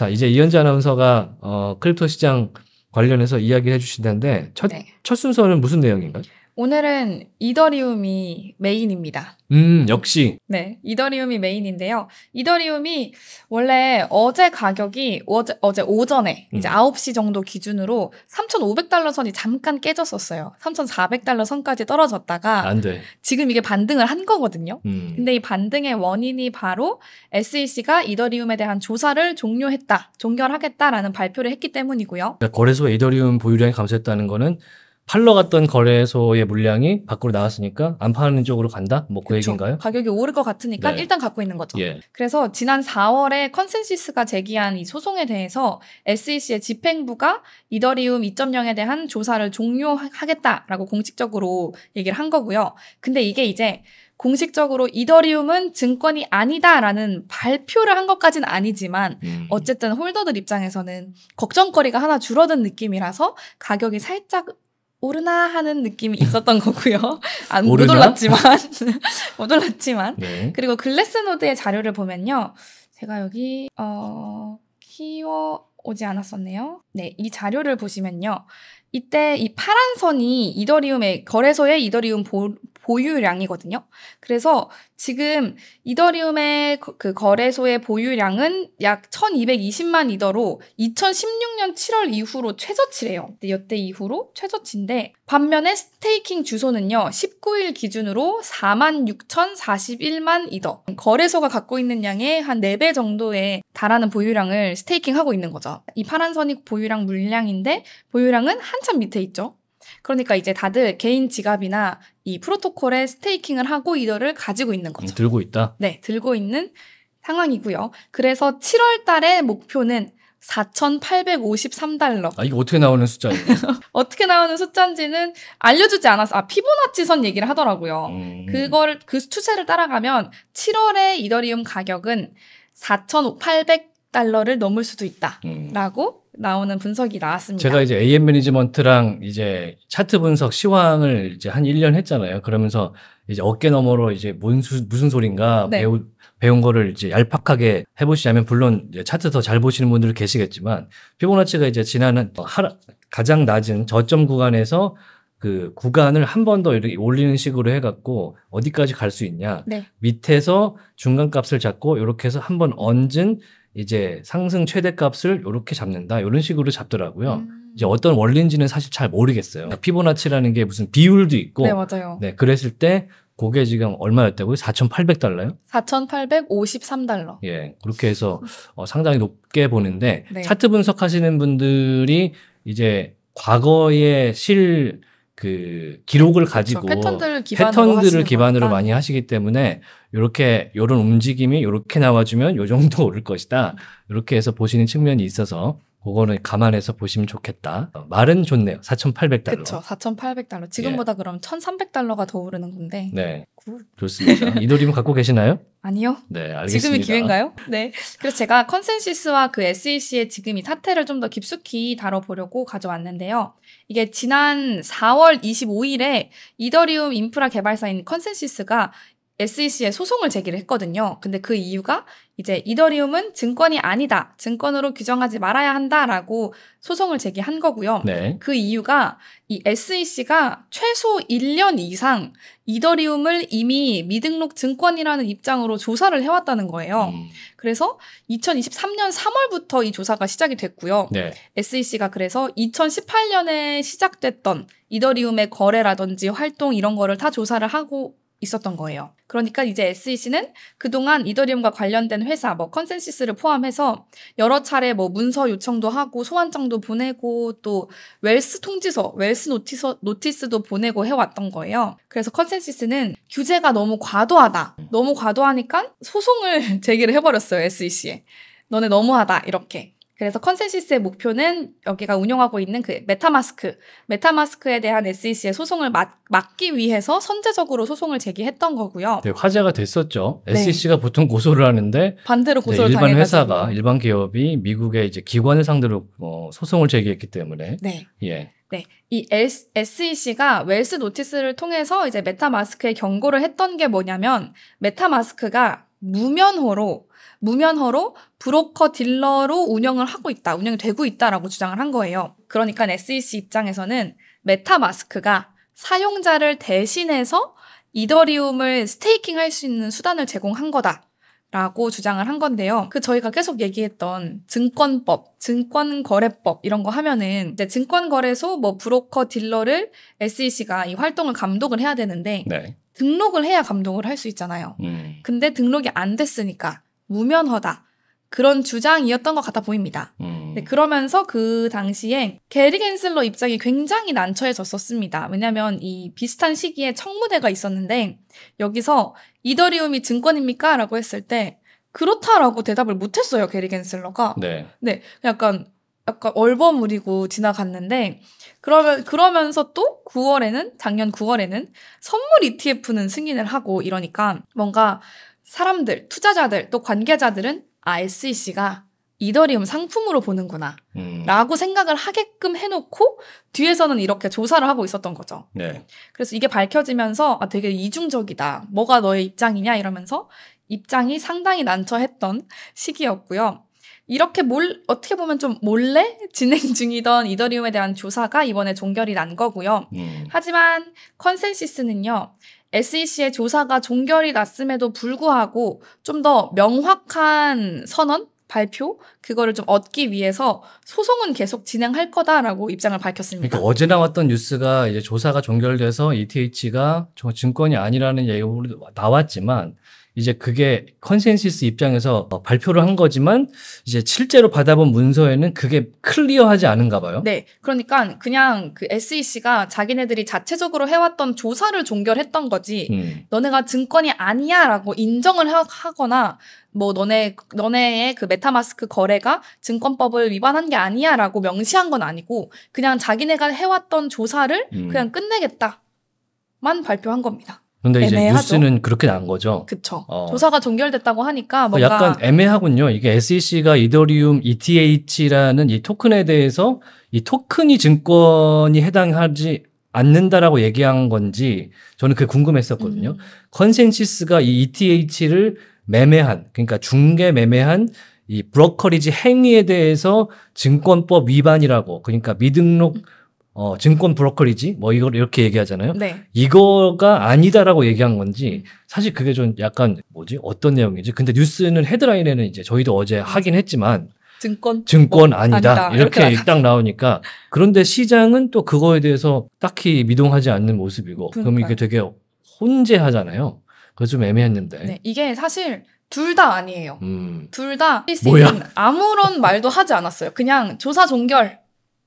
자, 이제 이현지 아나운서가 어, 크립토 시장 관련해서 이야기를 해주신다는데 첫, 네. 첫 순서는 무슨 내용인가요? 오늘은 이더리움이 메인입니다. 음, 역시. 네, 이더리움이 메인인데요. 이더리움이 원래 어제 가격이 어제, 어제 오전에 이제 9시 음. 정도 기준으로 3,500달러 선이 잠깐 깨졌었어요. 3,400달러 선까지 떨어졌다가 안 돼. 지금 이게 반등을 한 거거든요. 음. 근데 이 반등의 원인이 바로 SEC가 이더리움에 대한 조사를 종료했다, 종결하겠다라는 발표를 했기 때문이고요. 그러니까 거래소 이더리움 보유량이 감소했다는 거는 팔러 갔던 거래소의 물량이 밖으로 나왔으니까 안 파는 쪽으로 간다? 뭐 그 얘기인가요? 가격이 오를 것 같으니까 네. 일단 갖고 있는 거죠. 예. 그래서 지난 4월에 컨센시스가 제기한 이 소송에 대해서 SEC의 집행부가 이더리움 2.0에 대한 조사를 종료하겠다라고 공식적으로 얘기를 한 거고요. 근데 이게 이제 공식적으로 이더리움은 증권이 아니다라는 발표를 한 것까진 아니지만 음. 어쨌든 홀더들 입장에서는 걱정거리가 하나 줄어든 느낌이라서 가격이 살짝 오르나 하는 느낌이 있었던 거고요. 안, 못 올랐지만. 못 올랐지만. 네. 그리고 글래스노드의 자료를 보면요. 제가 여기, 어, 키워, 오지 않았었네요. 네, 이 자료를 보시면요. 이때 이 파란 선이 이더리움의 거래소의 이더리움 보, 보유량이거든요. 그래서 지금 이더리움의 그 거래소의 보유량은 약 1220만 이더로 2016년 7월 이후로 최저치래요. 이때 이후로 최저치인데 반면에 스테이킹 주소는요. 19일 기준으로 4만 6,041만 이더. 거래소가 갖고 있는 양의 한 4배 정도에 달하는 보유량을 스테이킹하고 있는 거죠. 이 파란 선이 보유량 물량인데 보유량은 한참 밑에 있죠. 그러니까 이제 다들 개인 지갑이나 이 프로토콜에 스테이킹을 하고 이더를 가지고 있는 거죠. 음, 들고 있다? 네, 들고 있는 상황이고요. 그래서 7월 달의 목표는 4,853달러. 아, 이거 어떻게 나오는 숫자예요? 어떻게 나오는 숫자인지는 알려주지 않아서, 아, 피보나치선 얘기를 하더라고요. 음. 그걸, 그 추세를 따라가면 7월의 이더리움 가격은 4,800달러를 넘을 수도 있다. 라고 음. 나오는 분석이 나왔습니다. 제가 이제 AM 매니지먼트랑 이제 차트 분석 시황을 이제 한 1년 했잖아요. 그러면서 이제 어깨 너머로 이제 무슨 무슨 소린가 네. 배우 배운 거를 이제 얄팍하게 해보시자면 물론 차트 더 잘 보시는 분들 계시겠지만 피보나치가 이제 지난 어, 하락 가장 낮은 저점 구간에서 그 구간을 한 번 더 이렇게 올리는 식으로 해갖고 어디까지 갈 수 있냐 네. 밑에서 중간 값을 잡고 이렇게 해서 한 번 얹은 이제 상승 최대값을 이렇게 잡는다 이런 식으로 잡더라고요. 음. 이제 어떤 원리인지는 사실 잘 모르겠어요. 그러니까 피보나치라는 게 무슨 비율도 있고, 네 맞아요. 네 그랬을 때고게 지금 얼마였다고요? 4,800달러요? 4,853달러. 예, 그렇게 해서 어, 상당히 높게 보는데 네. 차트 분석하시는 분들이 이제 과거의 실그 기록을 가지고 패턴들을, 패턴들을 기반으로 많이 하시기 때문에 이렇게 이런 움직임이 이렇게 나와주면 요 정도 오를 것이다 이렇게 해서 보시는 측면이 있어서 그거는 감안해서 보시면 좋겠다. 어, 말은 좋네요. 4,800달러. 그렇죠. 4,800달러. 지금보다 예. 그럼 1,300달러가 더 오르는 건데. 네. 굿. 좋습니다. 이 노림 을 갖고 계시나요? 아니요. 네, 알겠습니다. 지금이 기회인가요? 네. 그래서 제가 컨센시스와 그 SEC의 지금 이 사태를 좀 더 깊숙이 다뤄보려고 가져왔는데요. 이게 지난 4월 25일에 이더리움 인프라 개발사인 컨센시스가 SEC에 소송을 제기를 했거든요. 근데 그 이유가 이제 이더리움은 증권이 아니다. 증권으로 규정하지 말아야 한다라고 소송을 제기한 거고요. 네. 그 이유가 이 SEC가 최소 1년 이상 이더리움을 이미 미등록 증권이라는 입장으로 조사를 해왔다는 거예요. 음. 그래서 2023년 3월부터 이 조사가 시작이 됐고요. 네. SEC가 그래서 2018년에 시작됐던 이더리움의 거래라든지 활동 이런 거를 다 조사를 하고 있었던 거예요. 그러니까 이제 SEC는 그동안 이더리움과 관련된 회사, 뭐 컨센시스를 포함해서 여러 차례 뭐 문서 요청도 하고 소환장도 보내고 또 웰스 통지서, 웰스 노티서, 노티스도 보내고 해왔던 거예요. 그래서 컨센시스는 규제가 너무 과도하다. 너무 과도하니까 소송을 제기를 해버렸어요, SEC에. 너네 너무하다, 이렇게. 그래서 컨센시스의 목표는 여기가 운영하고 있는 그 메타마스크, 메타마스크에 대한 SEC의 소송을 막, 막기 위해서 선제적으로 소송을 제기했던 거고요. 네, 화제가 됐었죠. 네. SEC가 보통 고소를 하는데 반대로 고소를 네, 일반 당해가지고. 회사가 일반 기업이 미국의 이제 기관을 상대로 어, 소송을 제기했기 때문에 네. 예. 네. 이 SEC가 웰스 노티스를 통해서 이제 메타마스크에 경고를 했던 게 뭐냐면 메타마스크가 무면허로 무면허로 브로커 딜러로 운영을 하고 있다, 운영이 되고 있다라고 주장을 한 거예요. 그러니까 SEC 입장에서는 메타마스크가 사용자를 대신해서 이더리움을 스테이킹 할 수 있는 수단을 제공한 거다. 라고 주장을 한 건데요. 그 저희가 계속 얘기했던 증권법, 증권거래법 이런 거 하면은 이제 증권거래소 뭐 브로커 딜러를 SEC가 이 활동을 감독을 해야 되는데 네. 등록을 해야 감독을 할 수 있잖아요. 음. 근데 등록이 안 됐으니까 무면허다. 그런 주장이었던 것 같아 보입니다. 음. 네, 그러면서 그 당시에 게리 갠슬러 입장이 굉장히 난처해졌었습니다. 왜냐하면 이 비슷한 시기에 청문회가 있었는데 여기서 이더리움이 증권입니까? 라고 했을 때 그렇다라고 대답을 못했어요. 게리 갠슬러가. 네. 네, 약간 약간 얼버무리고 지나갔는데 그러면 그러면서 또 9월에는 작년 9월에는 선물 ETF는 승인을 하고 이러니까 뭔가 사람들, 투자자들, 또 관계자들은 아, SEC가 이더리움 상품으로 보는구나. 음. 라고 생각을 하게끔 해놓고 뒤에서는 이렇게 조사를 하고 있었던 거죠. 네. 그래서 이게 밝혀지면서 아, 되게 이중적이다. 뭐가 너의 입장이냐 이러면서 입장이 상당히 난처했던 시기였고요. 이렇게 몰, 어떻게 보면 좀 몰래 진행 중이던 이더리움에 대한 조사가 이번에 종결이 난 거고요. 음. 하지만 컨센시스는요, SEC의 조사가 종결이 났음에도 불구하고 좀 더 명확한 선언? 발표 그거를 좀 얻기 위해서 소송은 계속 진행할 거다라고 입장을 밝혔습니다. 그러니까 어제 나왔던 뉴스가 이제 조사가 종결돼서 ETH가 증권이 아니라는 얘기로 나왔지만 이제 그게 컨센시스 입장에서 어, 발표를 한 거지만 이제 실제로 받아본 문서에는 그게 클리어하지 않은가 봐요. 네. 그러니까 그냥 그 SEC가 자기네들이 자체적으로 해왔던 조사를 종결했던 거지 음. 너네가 증권이 아니야라고 인정을 하, 하거나 뭐 너네 너네의 그 메타마스크 거래가 증권법을 위반한 게 아니야라고 명시한 건 아니고 그냥 자기네가 해왔던 조사를 음. 그냥 끝내겠다만 발표한 겁니다. 근데 이제 애매하죠. 뉴스는 그렇게 난 거죠. 그쵸. 어. 조사가 종결됐다고 하니까 어, 뭔가 약간 애매하군요. 이게 SEC가 이더리움 ETH라는 e 이 토큰에 대해서 이 토큰이 증권이 해당하지 않는다라고 얘기한 건지 저는 그게 궁금했었거든요. 음. 컨센시스가 이 ETH를 매매한 그러니까 중개 매매한 이 브로커리지 행위에 대해서 증권법 위반이라고 그러니까 미등록 음. 어, 증권 브로커리지 뭐 이걸 이렇게 얘기하잖아요. 네. 이거가 아니다라고 얘기한 건지 사실 그게 좀 약간 뭐지 어떤 내용인지 근데 뉴스는 헤드라인에는 이제 저희도 어제 하긴 했지만 증권 증권 아니다, 아니다. 이렇게, 이렇게 딱 나오니까 그런데 시장은 또 그거에 대해서 딱히 미동하지 않는 모습이고 그러니까요. 그럼 이게 되게 혼재하잖아요. 그거좀 애매했는데 네, 이게 사실 둘 다 아니에요. 음. 둘다 뭐야? 아무런 말도 하지 않았어요. 그냥 조사 종결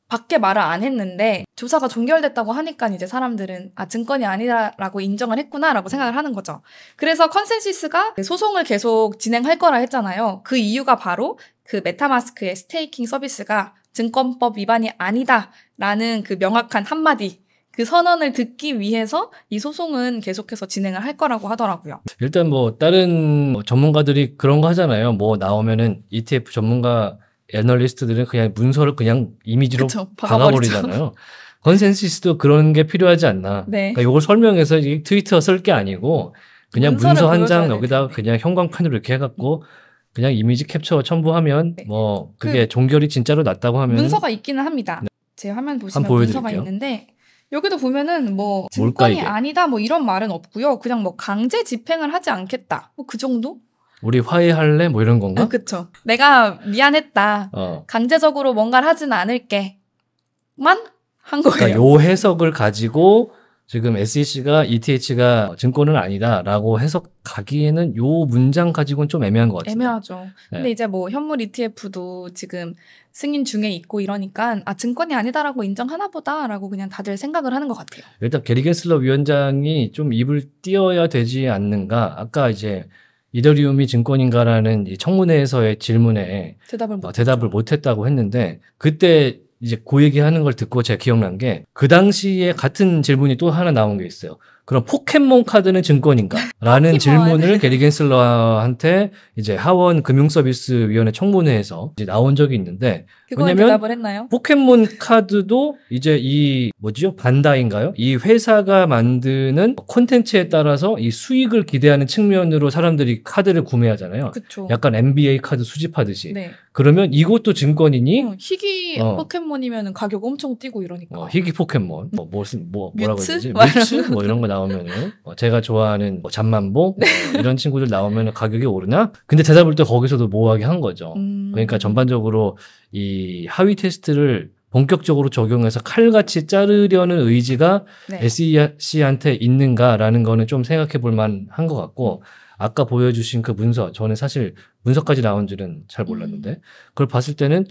밖에 말을 안 했는데 조사가 종결됐다고 하니까 이제 사람들은 아 증권이 아니라고 다 인정을 했구나라고 생각을 하는 거죠. 그래서 컨센시스가 소송을 계속 진행할 거라 했잖아요. 그 이유가 바로 그 메타마스크의 스테이킹 서비스가 증권법 위반이 아니다라는 그 명확한 한마디 그 선언을 듣기 위해서 이 소송은 계속해서 진행을 할 거라고 하더라고요. 일단 뭐 다른 뭐 전문가들이 그런 거 하잖아요. 뭐 나오면은 ETF 전문가 애널리스트들은 그냥 문서를 그냥 이미지로 그 박아버리잖아요. 컨센시스도 그런 게 필요하지 않나. 네. 그러니까 이걸 설명해서 트위터 쓸 게 아니고 그냥 문서 한 장 여기다가 네. 그냥 형광판으로 이렇게 해갖고 그냥 이미지 캡처 첨부하면 네. 뭐 그게 그 종결이 진짜로 낫다고 하면 문서가 있기는 합니다. 네. 제 화면 보시면 문서가 있는데 여기도 보면은 뭐 증권이 아니다 뭐 이런 말은 없고요. 그냥 뭐 강제 집행을 하지 않겠다. 뭐 그 정도? 우리 화해할래? 뭐 이런 건가? 아, 그쵸. 내가 미안했다. 어. 강제적으로 뭔가를 하진 않을게. 만? 한 그러니까 거예요. 그러니까 요 해석을 가지고 지금 SEC가 ETH가 증권은 아니다라고 해석가기에는 요 문장 가지고는 좀 애매한 것 같아요. 애매하죠. 네. 근데 이제 뭐 현물 ETF도 지금 승인 중에 있고 이러니까 아 증권이 아니다라고 인정하나 보다라고 그냥 다들 생각을 하는 것 같아요. 일단 게리 게슬러 위원장이 좀 입을 띄어야 되지 않는가. 아까 이제 이더리움이 증권인가라는 이 청문회에서의 질문에 대답을, 어, 대답을 못했다고 했는데 그때 이제 고그 얘기하는 걸 듣고 제가 기억난 게 그 당시에 같은 질문이 또 하나 나온 게 있어요. 그럼 포켓몬 카드는 증권인가? 라는 질문을 게리 겐슬러한테 이제 하원 금융서비스위원회 청문회에서 나온 적이 있는데 왜냐면 포켓몬 카드도 이제 이 뭐지요? 반다인가요? 이 회사가 만드는 콘텐츠에 따라서 이 수익을 기대하는 측면으로 사람들이 카드를 구매하잖아요. 그쵸. 약간 NBA 카드 수집하듯이. 네. 그러면 이것도 증권이니? 어, 희귀 어. 포켓몬이면 가격 엄청 뛰고 이러니까. 어, 희귀 포켓몬. 뭐, 뭐, 뭐 뭐라고 해야 되지? 뭐 뮤츠? 뭐 이런 거 나오면은 뭐 제가 좋아하는 뭐 잠만보 뭐 네. 이런 친구들 나오면 가격이 오르나? 근데 대답을 또 거기서도 모호하게 한 거죠. 음. 그러니까 전반적으로 이 하위 테스트를 본격적으로 적용해서 칼같이 자르려는 의지가 네. SEC한테 있는가라는 거는 좀 생각해 볼 만한 것 같고 아까 보여주신 그 문서 저는 사실 문서까지 나온 줄은 잘 몰랐는데 음. 그걸 봤을 때는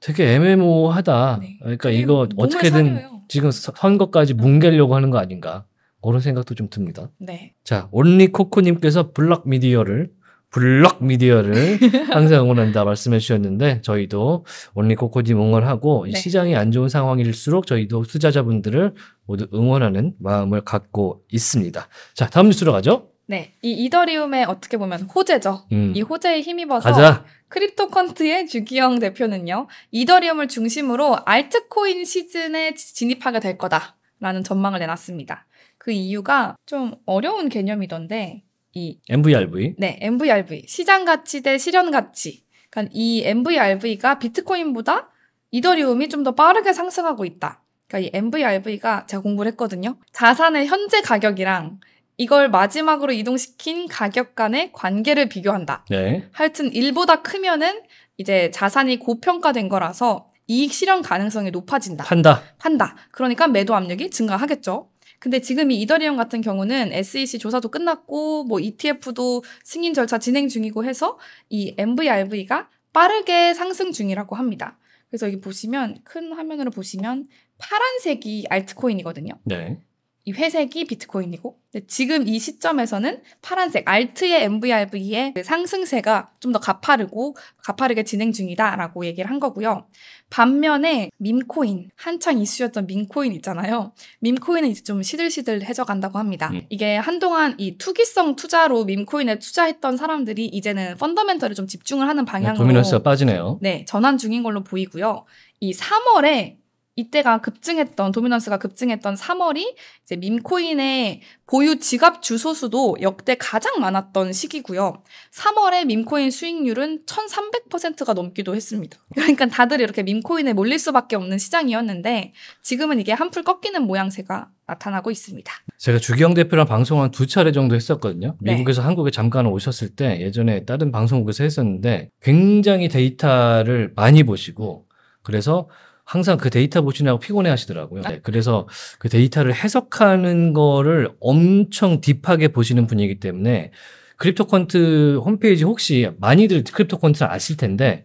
되게 애매모호하다. 네. 그러니까 이거 어떻게든 사려요. 지금 선거까지 뭉개려고 하는 거 아닌가. 그런 생각도 좀 듭니다. 네. 자, 온리코코님께서 블록 미디어를 블락 미디어를 항상 응원한다 말씀해 주셨는데 저희도 온리코코님 응원하고 네. 시장이 안 좋은 상황일수록 저희도 투자자분들을 모두 응원하는 마음을 갖고 있습니다. 자, 다음 뉴스로 가죠. 네, 이 이더리움의 어떻게 보면 호재죠. 음. 이 호재에 힘입어서 가자. 크립토컨트의 주기영 대표는요, 이더리움을 중심으로 알트코인 시즌에 진입하게 될 거다라는 전망을 내놨습니다. 그 이유가 좀 어려운 개념이던데 이 MVRV 네 MVRV 시장 가치 대 실현 가치 그러니까 이 MVRV가 비트코인보다 이더리움이 좀 더 빠르게 상승하고 있다. 그러니까 이 MVRV가 제가 공부를 했거든요. 자산의 현재 가격이랑 이걸 마지막으로 이동시킨 가격 간의 관계를 비교한다. 네. 하여튼 1보다 크면은 이제 자산이 고평가된 거라서 이익 실현 가능성이 높아진다. 판다. 판다. 그러니까 매도 압력이 증가하겠죠. 근데 지금 이 이더리움 같은 경우는 SEC 조사도 끝났고 뭐 ETF도 승인 절차 진행 중이고 해서 이 MVRV가 빠르게 상승 중이라고 합니다. 그래서 여기 보시면 큰 화면으로 보시면 파란색이 알트코인이거든요. 네. 이 회색이 비트코인이고 지금 이 시점에서는 파란색 알트의 MVRV의 그 상승세가 좀 더 가파르고 가파르게 진행 중이다라고 얘기를 한 거고요. 반면에 밈코인 한창 이슈였던 밈코인 있잖아요. 밈코인은 이제 좀 시들시들해져 간다고 합니다. 음. 이게 한동안 이 투기성 투자로 밈코인에 투자했던 사람들이 이제는 펀더멘털에 좀 집중을 하는 네, 방향으로 네, 도미넌스가 빠지네요. 네, 전환 중인 걸로 보이고요. 이 3월에 이때가 급증했던 도미넌스가 급증했던 3월이 이제 밈코인의 보유 지갑 주소수도 역대 가장 많았던 시기고요. 3월에 밈코인 수익률은 1,300%가 넘기도 했습니다. 그러니까 다들 이렇게 밈코인에 몰릴 수밖에 없는 시장이었는데 지금은 이게 한풀 꺾이는 모양새가 나타나고 있습니다. 제가 주기영 대표랑 방송 한두 차례 정도 했었거든요. 네. 미국에서 네. 한국에 잠깐 오셨을 때 예전에 다른 방송국에서 했었는데 굉장히 데이터를 많이 보시고 그래서 항상 그 데이터 보시느라고 피곤해 하시더라고요. 아. 네, 그래서 그 데이터를 해석하는 거를 엄청 딥하게 보시는 분이기 때문에 크립토콘트 홈페이지 혹시 많이들 크립토콘트를 아실 텐데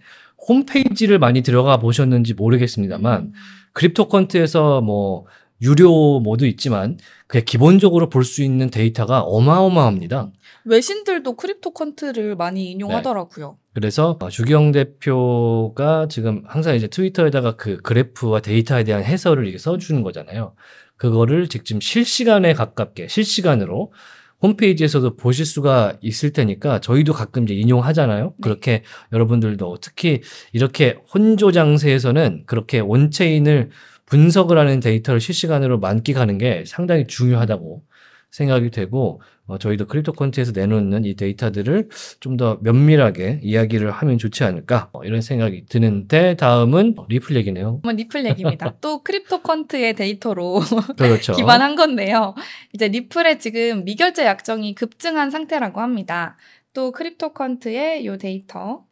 홈페이지를 많이 들어가 보셨는지 모르겠습니다만 음. 크립토콘트에서뭐 유료 모두 있지만 그게 기본적으로 볼 수 있는 데이터가 어마어마합니다. 외신들도 크립토 컨트를 많이 네. 인용하더라고요. 네. 그래서 어, 주경 대표가 지금 항상 이제 트위터에다가 그 그래프와 데이터에 대한 해설을 이게 렇 써주는 거잖아요. 그거를 지금 실시간에 가깝게 실시간으로 홈페이지에서도 보실 수가 있을 테니까 저희도 가끔 이제 인용하잖아요. 네. 그렇게 여러분들도 특히 이렇게 혼조 장세에서는 그렇게 온체인을 분석을 하는 데이터를 실시간으로 만끽하는 게 상당히 중요하다고 생각이 되고 어, 저희도 크립토콘트에서 내놓는 이 데이터들을 좀 더 면밀하게 이야기를 하면 좋지 않을까 어, 이런 생각이 드는데 다음은 리플 얘기네요. 리플 얘기입니다. 또 크립토컨트의 데이터로 그렇죠. 기반한 건데요. 이제 리플의 지금 미결제 약정이 급증한 상태라고 합니다. 또 크립토컨트의 이 데이터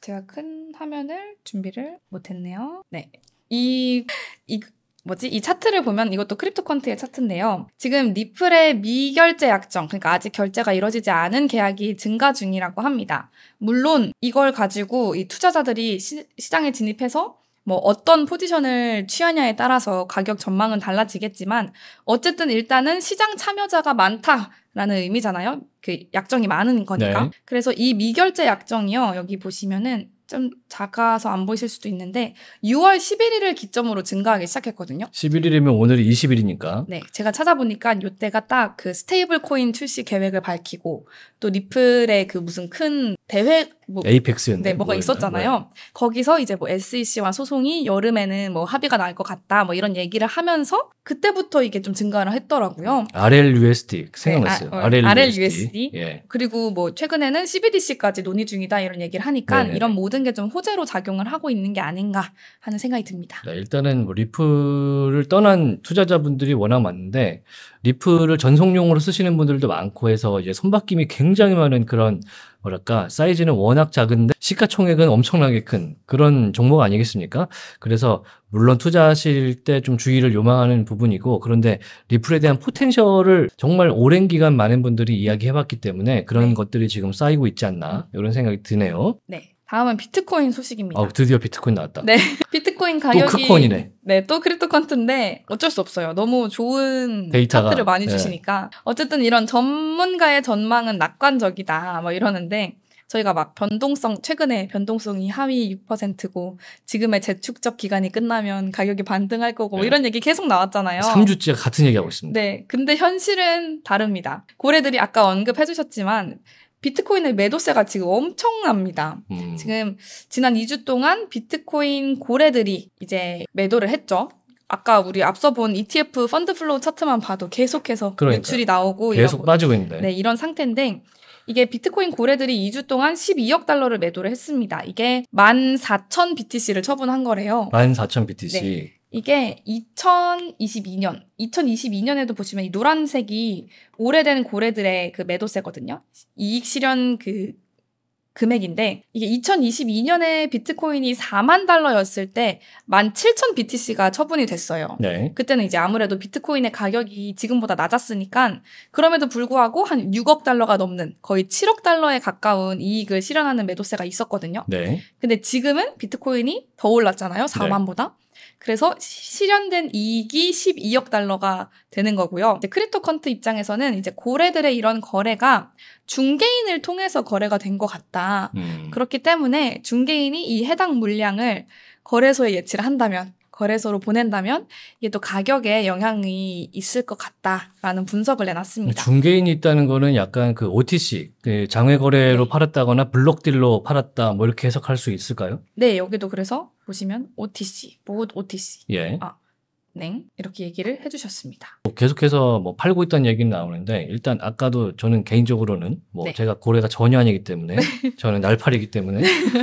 제가 큰 화면을 준비를 못했네요. 네, 이, 이 뭐지? 이 차트를 보면 이것도 크립토컨트의 차트인데요. 지금 리플의 미결제 약정, 그러니까 아직 결제가 이루어지지 않은 계약이 증가 중이라고 합니다. 물론 이걸 가지고 이 투자자들이 시, 시장에 진입해서 뭐 어떤 포지션을 취하냐에 따라서 가격 전망은 달라지겠지만 어쨌든 일단은 시장 참여자가 많다라는 의미잖아요. 그 약정이 많은 거니까. 네. 그래서 이 미결제 약정이요. 여기 보시면은 좀 작아서 안 보이실 수도 있는데 6월 11일을 기점으로 증가하기 시작했거든요. 11일이면 오늘이 20일이니까. 네, 제가 찾아보니까 요때가 딱 그 스테이블 코인 출시 계획을 밝히고 또 리플의 그 무슨 큰 대회 뭐 에이펙스였네. 네, 뭐가 뭐 있었잖아요. 뭐 거기서 이제 뭐 SEC와 소송이 여름에는 뭐 합의가 날것 같다 뭐 이런 얘기를 하면서 그때부터 이게 좀 증가를 했더라고요. RLUSD 생각났어요. 네, 아, 어, RLUSD. RLUSD. 예. 그리고 뭐 최근에는 CBDC까지 논의 중이다 이런 얘기를 하니까 네네 이런 모든 게 좀 호재로 작용을 하고 있는 게 아닌가 하는 생각이 듭니다. 네, 일단은 뭐 리플을 떠난 투자자분들이 워낙 많은데 리플을 전속용으로 쓰시는 분들도 많고 해서 이제 손바뀜이 굉장히 많은 그런 음. 뭐랄까 사이즈는 워낙 작은데 시가총액은 엄청나게 큰 그런 종목 아니겠습니까? 그래서 물론 투자하실 때 좀 주의를 요망하는 부분이고 그런데 리플에 대한 포텐셜을 정말 오랜 기간 많은 분들이 이야기해봤기 때문에 그런 네. 것들이 지금 쌓이고 있지 않나 이런 생각이 드네요. 네. 다음은 비트코인 소식입니다. 어, 드디어 비트코인 나왔다. 네. 비트코인 가격이 또 크코인이네. 네, 또 크립토컨트인데 어쩔 수 없어요. 너무 좋은 데이터가, 차트를 많이 네. 주시니까. 네. 어쨌든 이런 전문가의 전망은 낙관적이다. 뭐 이러는데 저희가 막 변동성 최근에 변동성이 하위 6%고 지금의 재축적 기간이 끝나면 가격이 반등할 거고 네. 이런 얘기 계속 나왔잖아요. 3주째 같은 얘기하고 있습니다. 네. 근데 현실은 다릅니다. 고래들이 아까 언급해 주셨지만 비트코인의 매도세가 지금 엄청납니다. 음. 지금 지난 2주 동안 비트코인 고래들이 이제 매도를 했죠. 아까 우리 앞서 본 ETF 펀드 플로우 차트만 봐도 계속해서 그러니까. 매출이 나오고 계속 빠지고 있는데 네, 이런 상태인데 이게 비트코인 고래들이 2주 동안 12억 달러를 매도를 했습니다. 이게 14,000 BTC를 처분한 거래요. 14,000 BTC. 네. 이게 2022년, 2022년에도 보시면 이 노란색이 오래된 고래들의 그 매도세거든요. 이익 실현 그 금액인데 이게 2022년에 비트코인이 4만 달러였을 때 17,000 BTC가 처분이 됐어요. 네. 그때는 이제 아무래도 비트코인의 가격이 지금보다 낮았으니까 그럼에도 불구하고 한 6억 달러가 넘는 거의 7억 달러에 가까운 이익을 실현하는 매도세가 있었거든요. 네. 근데 지금은 비트코인이 더 올랐잖아요. 4만보다. 네. 그래서 실현된 이익이 12억 달러가 되는 거고요. 크립토컨트 입장에서는 이제 고래들의 이런 거래가 중개인을 통해서 거래가 된 것 같다. 음. 그렇기 때문에 중개인이 이 해당 물량을 거래소에 예치를 한다면 거래소로 보낸다면 이게 또 가격에 영향이 있을 것 같다라는 분석을 내놨습니다. 중개인이 있다는 거는 약간 그 OTC 그 장외 거래로 네. 팔았다거나 블록딜로 팔았다 뭐 이렇게 해석할 수 있을까요? 네, 여기도 그래서 보시면 OTC, 뭐 OTC, 예. 아, 냉 네, 이렇게 얘기를 해주셨습니다. 뭐 계속해서 뭐 팔고 있다는 얘기는 나오는데 일단 아까도 저는 개인적으로는 뭐 네. 제가 고래가 전혀 아니기 때문에 네. 저는 날파리이기 때문에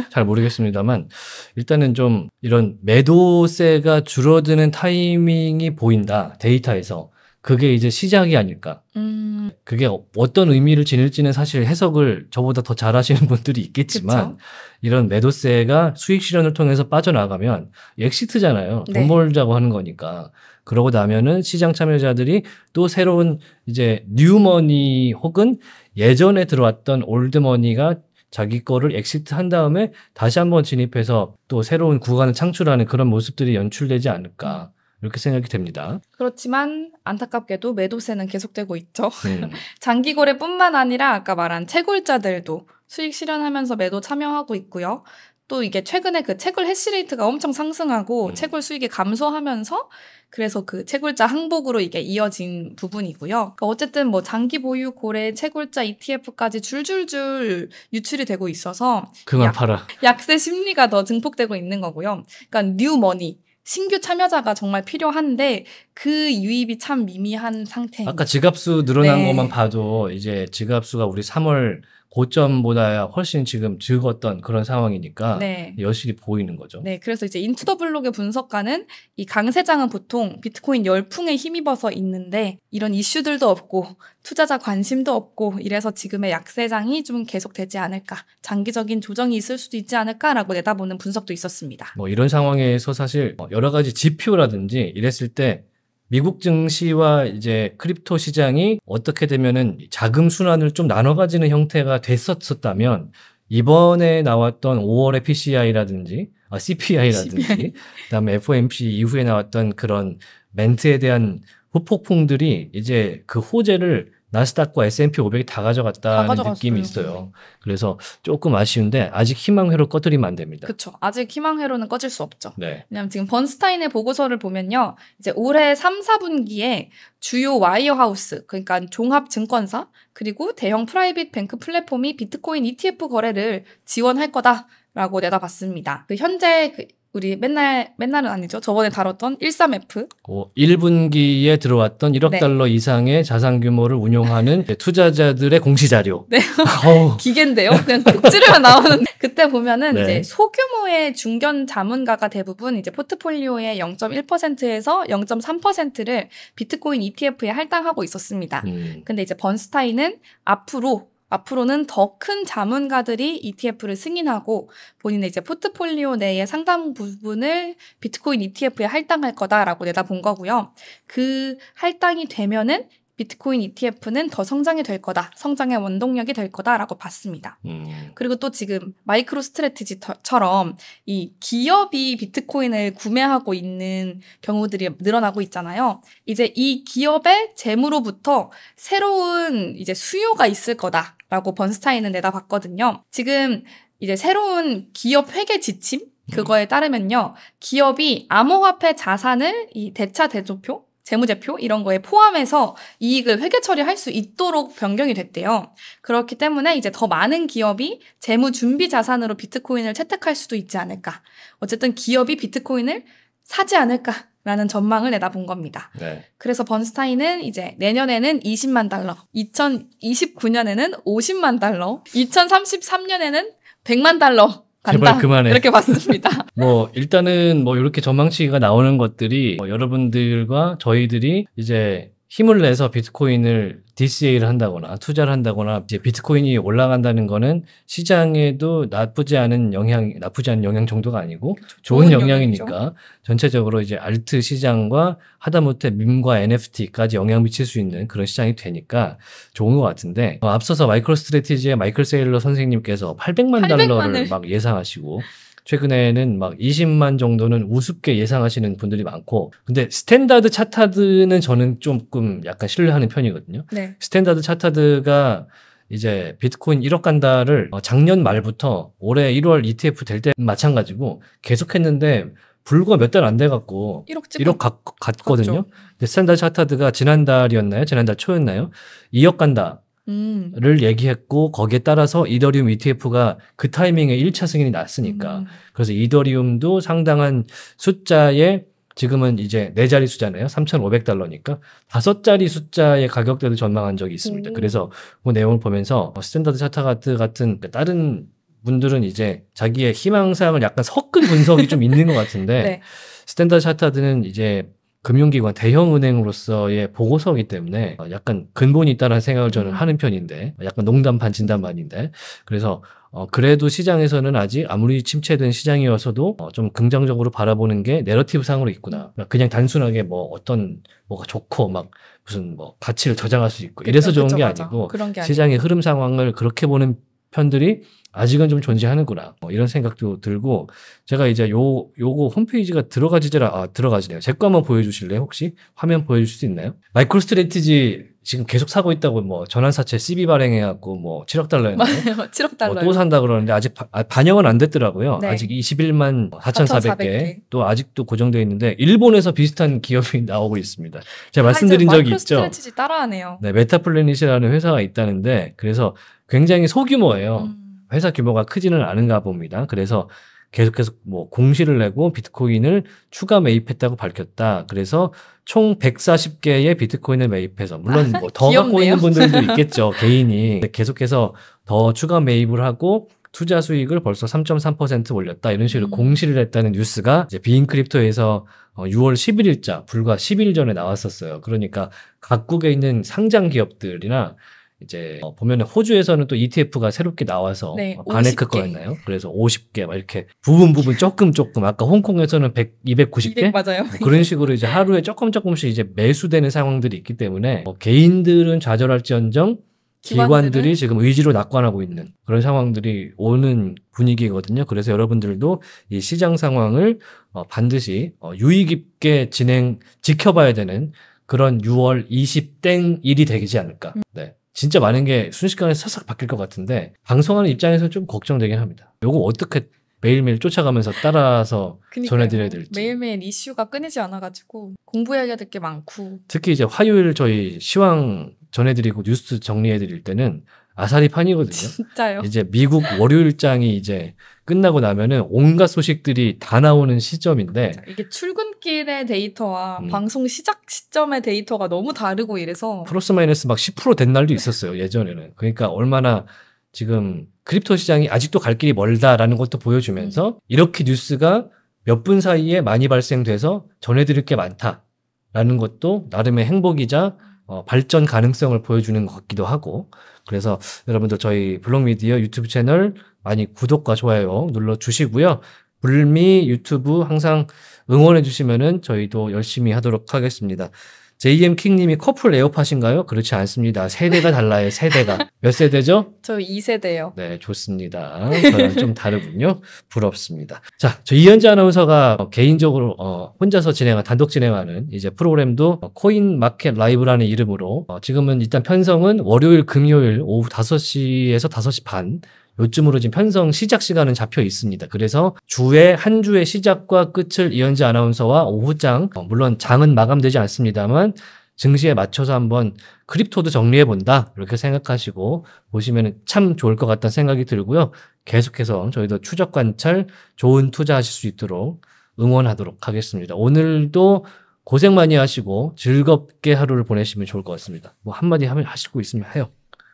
잘 모르겠습니다만 일단은 좀 이런 매도세가 줄어드는 타이밍이 보인다 데이터에서 그게 이제 시작이 아닐까. 음. 그게 어떤 의미를 지닐지는 사실 해석을 저보다 더 잘하시는 분들이 있겠지만 그쵸? 이런 매도세가 수익 실현을 통해서 빠져나가면 엑시트잖아요. 네. 돈 벌자고 하는 거니까. 그러고 나면은 시장 참여자들이 또 새로운 이제 뉴머니 혹은 예전에 들어왔던 올드머니가 자기 거를 엑시트 한 다음에 다시 한번 진입해서 또 새로운 구간을 창출하는 그런 모습들이 연출되지 않을까. 이렇게 생각이 됩니다. 그렇지만 안타깝게도 매도세는 계속되고 있죠. 음. 네. 장기 거래뿐만 아니라 아까 말한 채굴자들도 수익 실현하면서 매도 참여하고 있고요. 또 이게 최근에 그 채굴 해시레이트가 엄청 상승하고 음. 채굴 수익이 감소하면서 그래서 그 채굴자 항복으로 이게 이어진 부분이고요. 그러니까 어쨌든 뭐 장기 보유 고래 채굴자 ETF까지 줄줄줄 유출이 되고 있어서 그만 약, 팔아. 약세 심리가 더 증폭되고 있는 거고요. 그러니까 뉴머니 신규 참여자가 정말 필요한데 그 유입이 참 미미한 상태. 아까 지갑수 늘어난 네. 것만 봐도 이제 지갑수가 우리 3월 고점보다 훨씬 지금 즐거웠던 그런 상황이니까 네. 여실히 보이는 거죠. 네, 그래서 이제 인투더 블록의 분석가는 이 강세장은 보통 비트코인 열풍에 힘입어서 있는데 이런 이슈들도 없고 투자자 관심도 없고 이래서 지금의 약세장이 좀 계속되지 않을까 장기적인 조정이 있을 수도 있지 않을까라고 내다보는 분석도 있었습니다. 뭐 이런 상황에서 사실 뭐 여러 가지 지표라든지 이랬을 때 미국 증시와 이제 크립토 시장이 어떻게 되면은 자금 순환을 좀 나눠 가지는 형태가 됐었었다면 이번에 나왔던 5월의 PCI라든지 아, CPI라든지 CPI. 그다음에 FOMC 이후에 나왔던 그런 멘트에 대한 후폭풍들이 이제 그 호재를 나스닥과 S&P 500이 다 가져갔다는 다 느낌이 네. 있어요. 그래서 조금 아쉬운데 아직 희망회로 꺼뜨리면 안 됩니다. 그렇죠. 아직 희망회로는 꺼질 수 없죠. 네. 왜냐면 지금 번스타인의 보고서를 보면요. 이제 올해 3, 4분기에 주요 와이어하우스, 그러니까 종합증권사, 그리고 대형 프라이빗 뱅크 플랫폼이 비트코인 ETF 거래를 지원할 거다. 라고 내다봤습니다. 그 현재 그 우리 맨날 맨날은 아니죠. 저번에 다뤘던 13F. 어, 1분기에 들어왔던 1억 네. 달러 이상의 자산 규모를 운용하는 네, 투자자들의 공시 자료. 네. 기계인데요. 그냥 콕지르면 나오는. 데 그때 보면은 네. 이제 소규모의 중견 자문가가 대부분 이제 포트폴리오의 0.1%에서 0.3%를 비트코인 ETF에 할당하고 있었습니다. 음. 근데 이제 번스타인은 앞으로 앞으로는 더 큰 자문가들이 ETF를 승인하고 본인의 이제 포트폴리오 내에 상당 부분을 비트코인 ETF에 할당할 거다라고 내다본 거고요. 그 할당이 되면은 비트코인 ETF는 더 성장이 될 거다. 성장의 원동력이 될 거다라고 봤습니다. 음. 그리고 또 지금 마이크로 스트레티지처럼 이 기업이 비트코인을 구매하고 있는 경우들이 늘어나고 있잖아요. 이제 이 기업의 재무로부터 새로운 이제 수요가 있을 거다. 라고 번스타인은 내다봤거든요. 지금 이제 새로운 기업 회계 지침? 그거에 따르면요. 기업이 암호화폐 자산을 이 대차 대조표? 재무제표 이런 거에 포함해서 이익을 회계 처리할 수 있도록 변경이 됐대요. 그렇기 때문에 이제 더 많은 기업이 재무 준비 자산으로 비트코인을 채택할 수도 있지 않을까. 어쨌든 기업이 비트코인을 사지 않을까 라는 전망을 내다본 겁니다. 네. 그래서 번스타인은 이제 내년에는 20만 달러, 2029년에는 50만 달러, 2033년에는 100만 달러 간다. 그만해. 이렇게 봤습니다. 뭐 일단은 뭐 이렇게 전망치가 나오는 것들이 뭐 여러분들과 저희들이 이제 힘을 내서 비트코인을 DCA를 한다거나 투자를 한다거나 이제 비트코인이 올라간다는 거는 시장에도 나쁘지 않은 영향, 나쁘지 않은 영향 정도가 아니고 좋은, 좋은 영향이니까 영향이죠. 전체적으로 이제 알트 시장과 하다못해 밈과 NFT까지 영향 미칠 수 있는 그런 시장이 되니까 좋은 것 같은데 어, 앞서서 마이크로 스트레티지의 마이클 세일러 선생님께서 800만, 800만 달러를 막 예상하시고 최근에는 막 20만 정도는 우습게 예상하시는 분들이 많고 근데 스탠다드 차타드는 저는 조금 약간 신뢰하는 편이거든요. 네. 스탠다드 차타드가 이제 비트코인 1억 간다를 어, 작년 말부터 올해 1월 ETF 될 때 마찬가지고 계속했는데 불과 몇 달 안 돼갖고 1억, 1억 갔, 갔거든요. 근데 스탠다드 차타드가 지난달이었나요? 지난달 초였나요? 2억 간다. 음. 를 얘기했고 거기에 따라서 이더리움 ETF가 그 타이밍에 1차 승인이 났으니까 음. 그래서 이더리움도 상당한 숫자의 지금은 이제 네 자리 수잖아요. 3,500달러니까 다섯 자리 숫자의 가격대를 전망한 적이 있습니다. 음. 그래서 그 내용을 보면서 뭐 스탠다드 차타 같은 같은 그 다른 분들은 이제 자기의 희망사항을 약간 섞은 분석이 좀 있는 것 같은데 네. 스탠다드 차타드는 이제 금융기관 대형은행으로서의 보고서기 이 때문에 약간 근본이 있다는 생각을 저는 하는 편인데 약간 농담 반 진담 반인데 그래서 어, 그래도 시장에서는 아직 아무리 침체된 시장이어서도 어, 좀 긍정적으로 바라보는 게 내러티브 상으로 있구나. 그러니까 그냥 단순하게 뭐 어떤 뭐가 좋고 막 무슨 뭐 가치를 저장할 수 있고 그쵸, 이래서 좋은 그쵸, 게 맞아. 아니고 게 시장의 흐름 상황을 그렇게 보는 편들이 아직은 좀 존재하는구나. 뭐 이런 생각도 들고, 제가 이제 요, 요거 홈페이지가 들어가지질, 아, 들어가지네요. 제 거 한번 보여주실래요? 혹시? 화면 보여줄 수 있나요? 마이크로 스트레티지 지금 계속 사고 있다고 뭐 전환사채 CB 발행해갖고 뭐 7억 달러였는데. 7억 달러. 뭐또 산다 그러는데 아직 바, 아, 반영은 안 됐더라고요. 네. 아직 21만 4,400개. 또 아직도 고정되어 있는데, 일본에서 비슷한 기업이 나오고 있습니다. 제가 말씀드린 적이 있죠. 마이크로 스트레티지 따라하네요. 네, 메타플래닛이라는 회사가 있다는데, 그래서 굉장히 소규모예요. 음. 회사 규모가 크지는 않은가 봅니다. 그래서 계속해서 뭐 공시를 내고 비트코인을 추가 매입했다고 밝혔다. 그래서 총 140개의 비트코인을 매입해서 물론 아, 뭐더 갖고 있는 분들도 있겠죠. 개인이 계속해서 더 추가 매입을 하고 투자 수익을 벌써 3.3% 올렸다 이런 식으로 음. 공시를 했다는 뉴스가 이제 비인크립토에서 6월 어, 11일자 불과 10일 전에 나왔었어요. 그러니까 각국에 있는 상장 기업들이나 이제 어, 보면 호주에서는 또 ETF가 새롭게 나와서 네, 바네크 거였나요? 그래서 50개 막 이렇게 부분 부분 조금 조금 아까 홍콩에서는 100, 290개 맞아요. 뭐 그런 식으로 이제 하루에 조금 조금씩 이제 매수되는 상황들이 있기 때문에 어, 개인들은 좌절할지언정 기관들이 지금 의지로 낙관하고 있는 그런 상황들이 오는 분위기거든요. 그래서 여러분들도 이 시장 상황을 어, 반드시 어, 유의 깊게 진행 지켜봐야 되는 그런 6월 20 땡 일이 되지 않을까. 음. 네. 진짜 많은 게 순식간에 사싹 바뀔 것 같은데 방송하는 입장에서 좀 걱정되긴 합니다. 요거 어떻게 매일매일 쫓아가면서 따라서 전해드려야 될지 매일매일 이슈가 끊이지 않아가지고 공부해야 될 게 많고 특히 이제 화요일 저희 시황 전해드리고 뉴스 정리해드릴 때는 아사리 판이거든요. 진짜요? 이제 미국 월요일장이 이제 끝나고 나면은 온갖 소식들이 다 나오는 시점인데 이게 출근길의 데이터와 음. 방송 시작 시점의 데이터가 너무 다르고 이래서 플러스 마이너스 막 10%된 날도 있었어요 예전에는 그러니까 얼마나 지금 크립토 시장이 아직도 갈 길이 멀다라는 것도 보여주면서 음. 이렇게 뉴스가 몇 분 사이에 많이 발생돼서 전해드릴 게 많다라는 것도 나름의 행복이자 어, 발전 가능성을 보여주는 것 같기도 하고 그래서 여러분들 저희 블록미디어 유튜브 채널 많이 구독과 좋아요 눌러 주시고요. 불미 유튜브 항상 응원해 주시면은 저희도 열심히 하도록 하겠습니다. JM 킹님이 커플 에어팟인가요? 그렇지 않습니다. 세대가 네. 달라요. 세대가 몇 세대죠? 저 2세대요. 네, 좋습니다. 저랑 좀 다르군요. 부럽습니다. 자, 저 이현지 아나운서가 개인적으로 어, 혼자서 진행한 단독 진행하는 이제 프로그램도 코인 마켓 라이브라는 이름으로 어, 지금은 일단 편성은 월요일 금요일 오후 5시에서 5시 반 요쯤으로 지금 편성 시작 시간은 잡혀 있습니다. 그래서 주에한 주의 시작과 끝을 이현지 아나운서와 오후장 어, 물론 장은 마감되지 않습니다만 증시에 맞춰서 한번 크립토도 정리해 본다 이렇게 생각하시고 보시면 참 좋을 것 같다는 생각이 들고요. 계속해서 저희도 추적 관찰 좋은 투자하실 수 있도록 응원하도록 하겠습니다. 오늘도 고생 많이 하시고 즐겁게 하루를 보내시면 좋을 것 같습니다. 뭐 한마디 하시고 있으면 해요.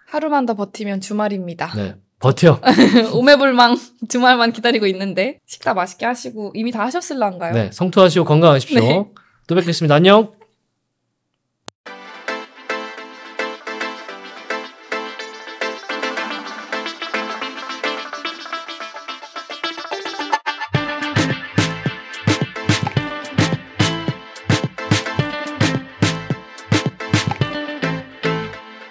하루만 더 버티면 주말입니다. 네. 버텨. 오매불망 주말만 기다리고 있는데 식사 맛있게 하시고 이미 다하셨을란가요 네, 성투하시고 건강하십시오. 네. 또 뵙겠습니다. 안녕.